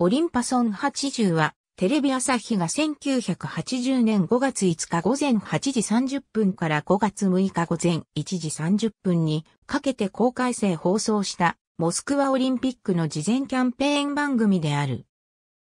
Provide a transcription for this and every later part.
オリンパソン80は、テレビ朝日が1980年5月5日午前8時30分から5月6日午前1時30分にかけて公開生放送したモスクワオリンピックの事前キャンペーン番組である。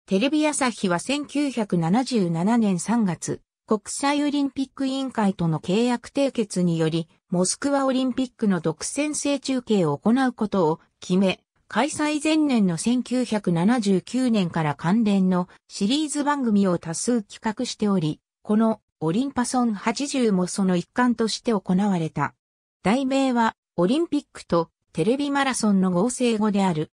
テレビ朝日は1977年3月、国際オリンピック委員会との契約締結により、モスクワオリンピックの独占制中継を行うことを決め、開催前年の1979年から関連のシリーズ番組を多数企画しており、このオリンパソン80もその一環として行われた。題名はオリンピックとテレビマラソンの合成語である。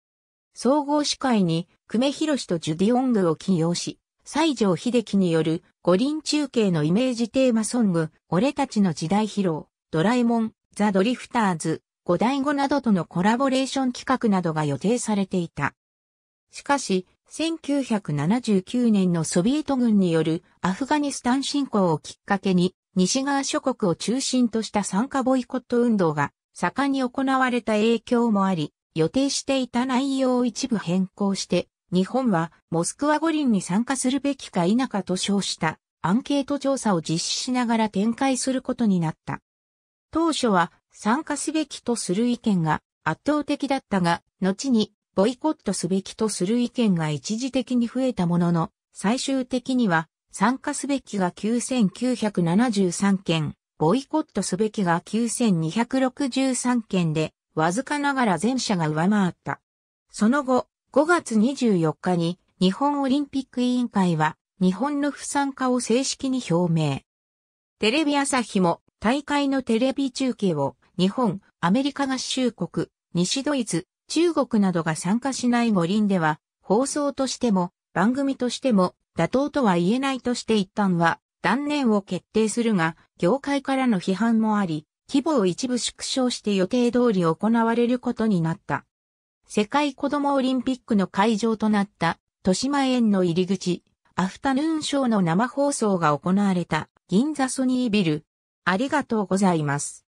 総合司会に久米宏とジュディオングを起用し、西城秀樹による五輪中継のイメージテーマソング、俺たちの時代披露、ドラえもん、ザ・ドリフターズ、五代五などとのコラボレーション企画などが予定されていた。しかし、1979年のソビエト軍によるアフガニスタン侵攻をきっかけに、西側諸国を中心とした参加ボイコット運動が盛んに行われた影響もあり、予定していた内容を一部変更して、日本はモスクワ五輪に参加するべきか否かと称したアンケート調査を実施しながら展開することになった。当初は参加すべきとする意見が圧倒的だったが、後にボイコットすべきとする意見が一時的に増えたものの、最終的には参加すべきが9973件、ボイコットすべきが9263件で、わずかながら前者が上回った。その後、5月24日に日本オリンピック委員会は日本の不参加を正式に表明。テレビ朝日も大会のテレビ中継を日本、アメリカ合衆国、西ドイツ、中国などが参加しない五輪では、放送としても、番組としても、妥当とは言えないとして一旦は、断念を決定するが、業界からの批判もあり、規模を一部縮小して予定通り行われることになった。世界子供オリンピックの会場となった、豊島園の入り口、アフタヌーンショーの生放送が行われた、銀座ソニービル。ありがとうございます。